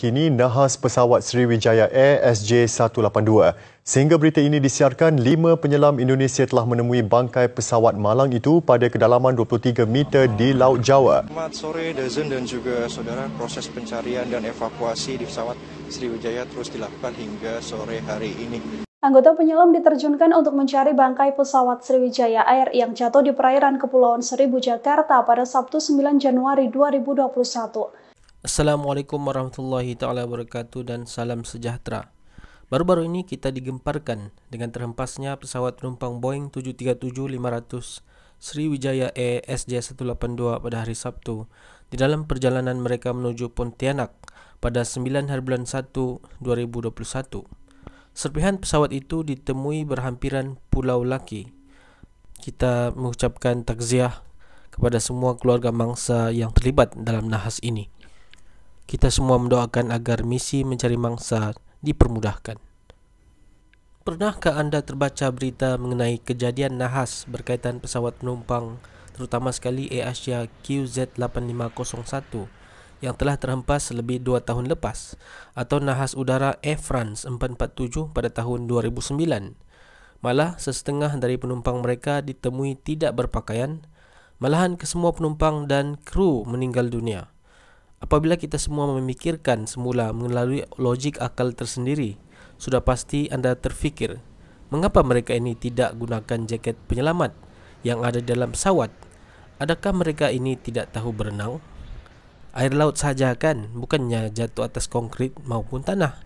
kini nahas pesawat Sriwijaya Air SJ182. Sehingga berita ini disiarkan, lima penyelam Indonesia telah menemui bangkai pesawat malang itu pada kedalaman 23 meter di Laut Jawa. Selamat sore, Dazen dan juga saudara. Proses pencarian dan evakuasi di pesawat Sriwijaya terus dilakukan hingga sore hari ini. Anggota penyelam diterjunkan untuk mencari bangkai pesawat Sriwijaya Air yang jatuh di perairan Kepulauan Seribu Jakarta pada Sabtu 9 Januari 2021. Assalamualaikum warahmatullahi taala wabarakatuh dan salam sejahtera. Baru-baru ini kita digemparkan dengan terhempasnya pesawat penumpang Boeing 737-500 Sriwijaya Air SJ182 pada hari Sabtu di dalam perjalanan mereka menuju Pontianak pada 9 hari bulan 1 2021. Serpihan pesawat itu ditemui berhampiran Pulau Laki. Kita mengucapkan takziah kepada semua keluarga mangsa yang terlibat dalam nahas ini. Kita semua mendoakan agar misi mencari mangsa dipermudahkan. Pernahkah anda terbaca berita mengenai kejadian nahas berkaitan pesawat penumpang terutama sekali Air Asia QZ8501 yang telah terhempas lebih 2 tahun lepas atau nahas udara Air France 447 pada tahun 2009? Malah sesetengah dari penumpang mereka ditemui tidak berpakaian, malahan kesemua penumpang dan kru meninggal dunia. Apabila kita semua memikirkan semula melalui logik akal tersendiri, sudah pasti anda terfikir, mengapa mereka ini tidak gunakan jaket penyelamat yang ada dalam pesawat? Adakah mereka ini tidak tahu berenang? Air laut sahaja kan, bukannya jatuh atas konkrit maupun tanah.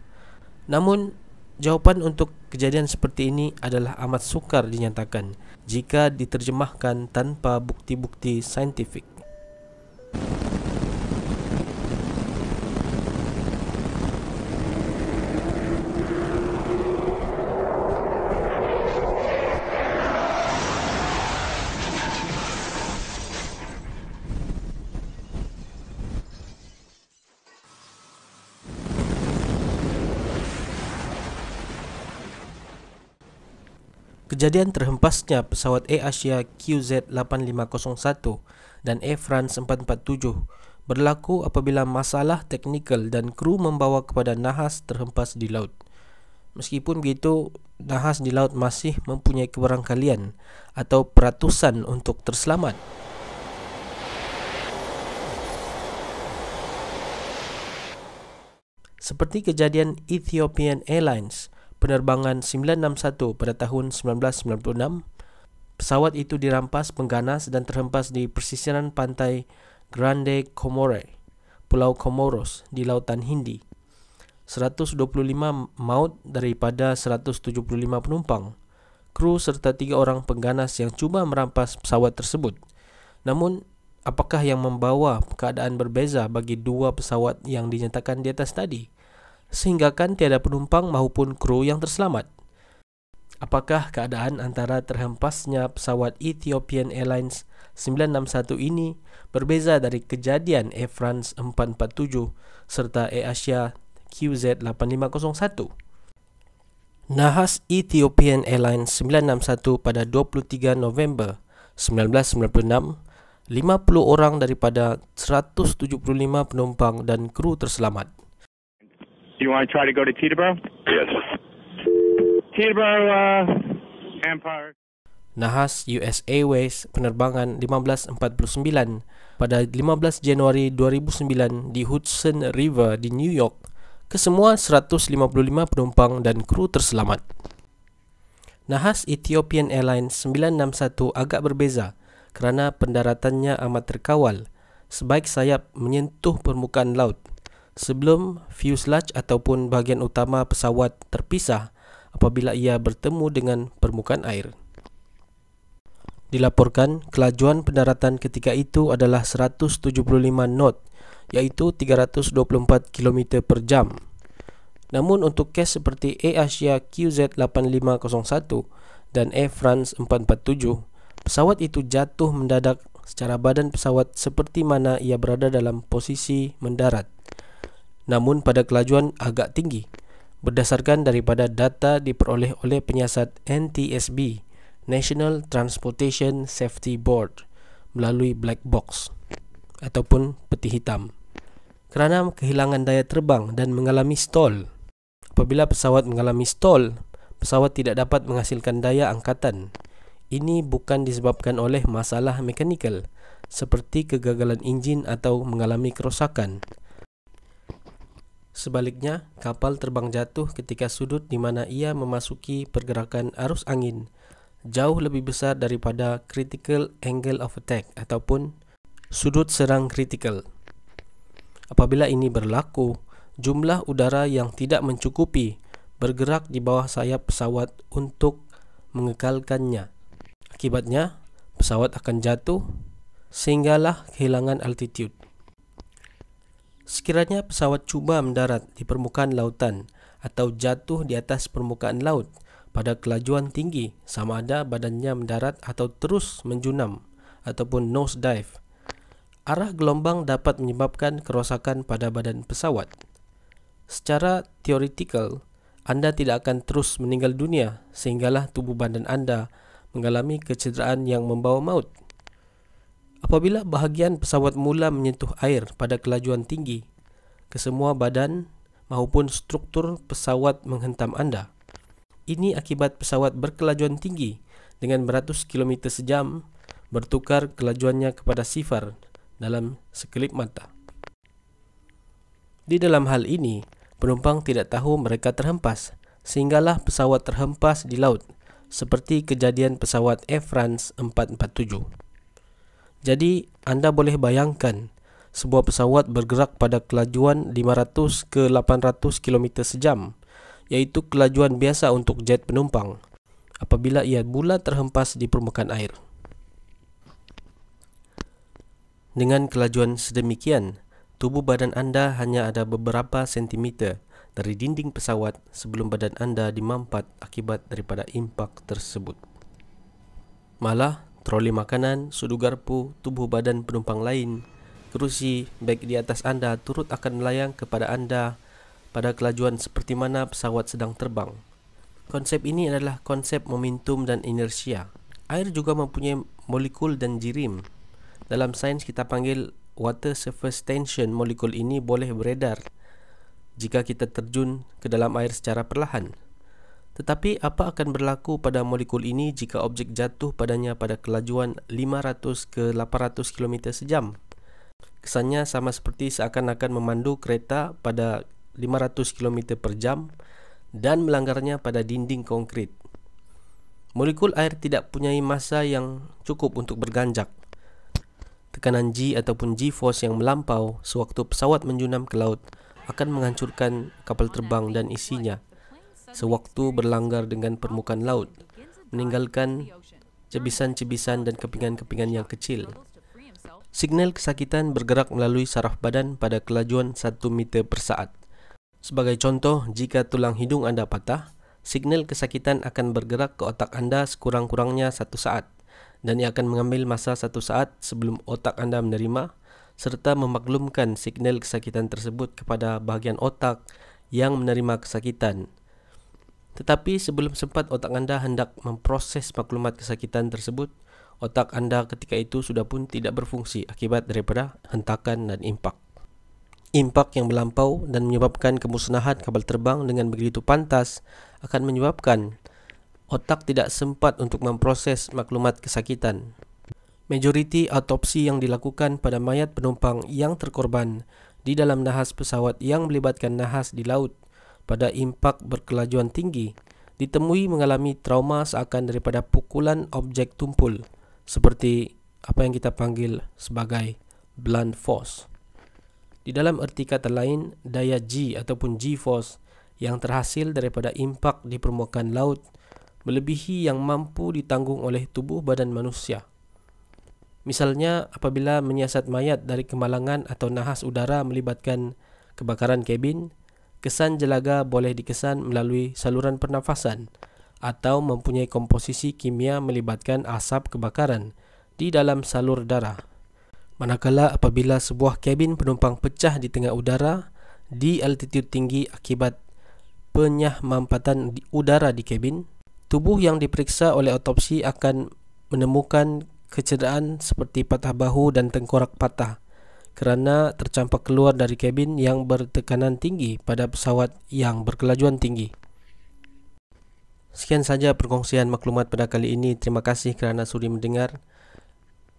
Namun, jawapan untuk kejadian seperti ini adalah amat sukar dinyatakan jika diterjemahkan tanpa bukti-bukti saintifik. kejadian terhempasnya pesawat Air Asia QZ8501 dan Air France 447 berlaku apabila masalah teknikal dan kru membawa kepada nahas terhempas di laut. Meskipun begitu, nahas di laut masih mempunyai keberangkalian atau peratusan untuk terselamat. Seperti kejadian Ethiopian Airlines penerbangan 961 pada tahun 1996. Pesawat itu dirampas pengganas dan terhempas di persisiran pantai Grande Comore, Pulau Comoros di Lautan Hindi. 125 maut daripada 175 penumpang, kru serta tiga orang pengganas yang cuba merampas pesawat tersebut. Namun, apakah yang membawa keadaan berbeza bagi dua pesawat yang dinyatakan di atas tadi? sehinggakan tiada penumpang maupun kru yang terselamat. Apakah keadaan antara terhempasnya pesawat Ethiopian Airlines 961 ini berbeza dari kejadian Air France 447 serta Air Asia QZ 8501? Nahas Ethiopian Airlines 961 pada 23 November 1996, 50 orang daripada 175 penumpang dan kru terselamat. Do you want to try to go to Teterboro? Yes. Teterboro, uh, Empire. Nahas US Airways penerbangan 1549 pada 15 Januari 2009 di Hudson River di New York. Kesemua 155 penumpang dan kru terselamat. Nahas Ethiopian Airlines 961 agak berbeza kerana pendaratannya amat terkawal sebaik sayap menyentuh permukaan laut sebelum fuselage ataupun bahagian utama pesawat terpisah apabila ia bertemu dengan permukaan air. Dilaporkan kelajuan pendaratan ketika itu adalah 175 knot iaitu 324 km per jam. Namun untuk kes seperti Air Asia QZ8501 dan Air France 447, pesawat itu jatuh mendadak secara badan pesawat seperti mana ia berada dalam posisi mendarat namun pada kelajuan agak tinggi berdasarkan daripada data diperoleh oleh penyiasat NTSB National Transportation Safety Board melalui black box ataupun peti hitam kerana kehilangan daya terbang dan mengalami stall apabila pesawat mengalami stall pesawat tidak dapat menghasilkan daya angkatan ini bukan disebabkan oleh masalah mekanikal seperti kegagalan enjin atau mengalami kerosakan Sebaliknya, kapal terbang jatuh ketika sudut di mana ia memasuki pergerakan arus angin jauh lebih besar daripada critical angle of attack ataupun sudut serang kritikal. Apabila ini berlaku, jumlah udara yang tidak mencukupi bergerak di bawah sayap pesawat untuk mengekalkannya. Akibatnya, pesawat akan jatuh sehinggalah kehilangan altitude. Sekiranya pesawat cuba mendarat di permukaan lautan atau jatuh di atas permukaan laut pada kelajuan tinggi sama ada badannya mendarat atau terus menjunam ataupun nose dive arah gelombang dapat menyebabkan kerosakan pada badan pesawat secara teoretikal anda tidak akan terus meninggal dunia sehinggalah tubuh badan anda mengalami kecederaan yang membawa maut Apabila bahagian pesawat mula menyentuh air pada kelajuan tinggi, kesemua badan maupun struktur pesawat menghentam anda. Ini akibat pesawat berkelajuan tinggi dengan beratus kilometer sejam bertukar kelajuannya kepada sifar dalam sekelip mata. Di dalam hal ini, penumpang tidak tahu mereka terhempas sehinggalah pesawat terhempas di laut seperti kejadian pesawat Air France 447. Jadi anda boleh bayangkan sebuah pesawat bergerak pada kelajuan 500 ke 800 km sejam iaitu kelajuan biasa untuk jet penumpang apabila ia bulat terhempas di permukaan air. Dengan kelajuan sedemikian, tubuh badan anda hanya ada beberapa sentimeter dari dinding pesawat sebelum badan anda dimampat akibat daripada impak tersebut. Malah, troli makanan, sudu garpu, tubuh badan penumpang lain, kerusi, beg di atas anda turut akan melayang kepada anda pada kelajuan seperti mana pesawat sedang terbang. Konsep ini adalah konsep momentum dan inersia. Air juga mempunyai molekul dan jirim. Dalam sains kita panggil water surface tension molekul ini boleh beredar jika kita terjun ke dalam air secara perlahan tetapi apa akan berlaku pada molekul ini jika objek jatuh padanya pada kelajuan 500 ke 800 km sejam? Kesannya sama seperti seakan-akan memandu kereta pada 500 km per jam dan melanggarnya pada dinding konkrit. Molekul air tidak punya masa yang cukup untuk berganjak. Tekanan G ataupun G-force yang melampau sewaktu pesawat menjunam ke laut akan menghancurkan kapal terbang dan isinya sewaktu berlanggar dengan permukaan laut, meninggalkan cebisan-cebisan dan kepingan-kepingan yang kecil. Signal kesakitan bergerak melalui saraf badan pada kelajuan 1 meter per saat. Sebagai contoh, jika tulang hidung anda patah, signal kesakitan akan bergerak ke otak anda sekurang-kurangnya 1 saat dan ia akan mengambil masa 1 saat sebelum otak anda menerima serta memaklumkan signal kesakitan tersebut kepada bahagian otak yang menerima kesakitan. Tetapi sebelum sempat otak anda hendak memproses maklumat kesakitan tersebut, otak anda ketika itu sudah pun tidak berfungsi akibat daripada hentakan dan impak. Impak yang melampau dan menyebabkan kemusnahan kapal terbang dengan begitu pantas akan menyebabkan otak tidak sempat untuk memproses maklumat kesakitan. Majoriti autopsi yang dilakukan pada mayat penumpang yang terkorban di dalam nahas pesawat yang melibatkan nahas di laut pada impak berkelajuan tinggi ditemui mengalami trauma seakan daripada pukulan objek tumpul seperti apa yang kita panggil sebagai blunt force. Di dalam erti kata lain, daya G ataupun G-force yang terhasil daripada impak di permukaan laut melebihi yang mampu ditanggung oleh tubuh badan manusia. Misalnya, apabila menyiasat mayat dari kemalangan atau nahas udara melibatkan kebakaran kabin, kesan jelaga boleh dikesan melalui saluran pernafasan atau mempunyai komposisi kimia melibatkan asap kebakaran di dalam salur darah. Manakala apabila sebuah kabin penumpang pecah di tengah udara di altitude tinggi akibat penyah mampatan udara di kabin, tubuh yang diperiksa oleh autopsi akan menemukan kecederaan seperti patah bahu dan tengkorak patah kerana tercampak keluar dari kabin yang bertekanan tinggi pada pesawat yang berkelajuan tinggi. Sekian saja perkongsian maklumat pada kali ini. Terima kasih kerana sudi mendengar.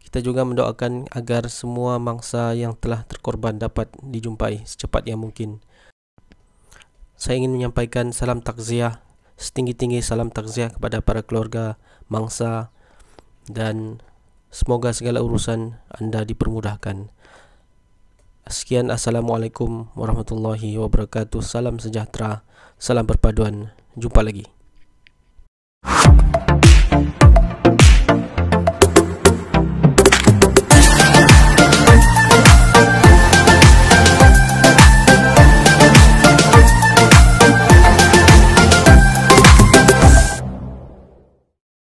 Kita juga mendoakan agar semua mangsa yang telah terkorban dapat dijumpai secepat yang mungkin. Saya ingin menyampaikan salam takziah, setinggi-tinggi salam takziah kepada para keluarga mangsa dan semoga segala urusan anda dipermudahkan. Sekian Assalamualaikum Warahmatullahi Wabarakatuh Salam sejahtera Salam perpaduan Jumpa lagi Thank you.